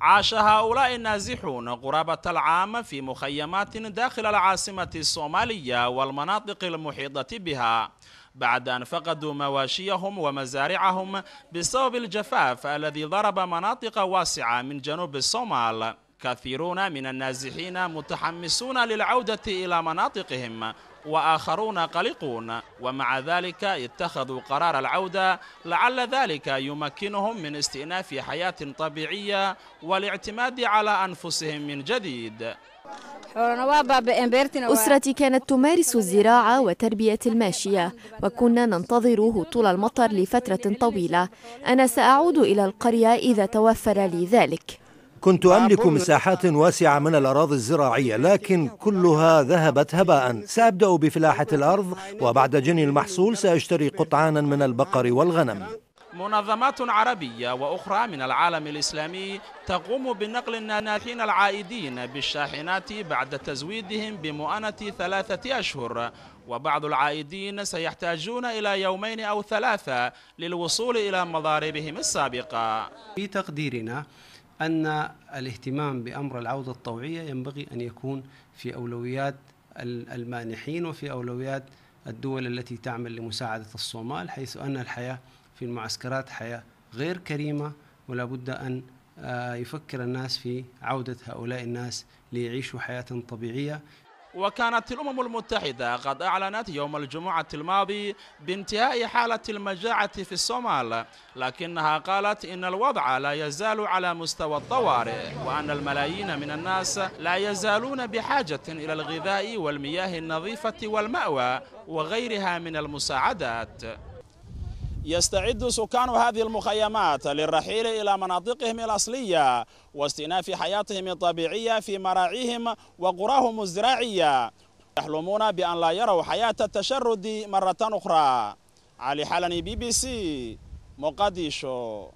عاش هؤلاء النازحون قرابة العام في مخيمات داخل العاصمة الصومالية والمناطق المحيطة بها بعد أن فقدوا مواشيهم ومزارعهم بسبب الجفاف الذي ضرب مناطق واسعة من جنوب الصومال كثيرون من النازحين متحمسون للعودة إلى مناطقهم وآخرون قلقون ومع ذلك اتخذوا قرار العودة لعل ذلك يمكنهم من استئناف حياة طبيعية والاعتماد على أنفسهم من جديد أسرتي كانت تمارس الزراعة وتربية الماشية وكنا ننتظر هطول المطر لفترة طويلة أنا سأعود إلى القرية إذا توفر لي ذلك كنت أملك مساحات واسعة من الأراضي الزراعية لكن كلها ذهبت هباء سأبدأ بفلاحة الأرض وبعد جني المحصول سأشتري قطعانا من البقر والغنم منظمات عربية وأخرى من العالم الإسلامي تقوم بنقل الناناحين العائدين بالشاحنات بعد تزويدهم بمؤنة ثلاثة أشهر وبعض العائدين سيحتاجون إلى يومين أو ثلاثة للوصول إلى مضاربهم السابقة في تقديرنا أن الاهتمام بأمر العودة الطوعية ينبغي أن يكون في أولويات المانحين وفي أولويات الدول التي تعمل لمساعدة الصومال حيث أن الحياة في المعسكرات حياة غير كريمة ولا بد أن آه، يفكر الناس في عودة هؤلاء الناس ليعيشوا حياة طبيعية وكانت الأمم المتحدة قد أعلنت يوم الجمعة الماضي بانتهاء حالة المجاعة في الصومال لكنها قالت إن الوضع لا يزال على مستوى الطوارئ وأن الملايين من الناس لا يزالون بحاجة إلى الغذاء والمياه النظيفة والمأوى وغيرها من المساعدات يستعد سكان هذه المخيمات للرحيل إلى مناطقهم الأصلية واستئناف حياتهم الطبيعية في مراعيهم وقراهم الزراعية يحلمون بأن لا يروا حياة التشرد مرة أخرى علي حلني بي بي سي مقديشو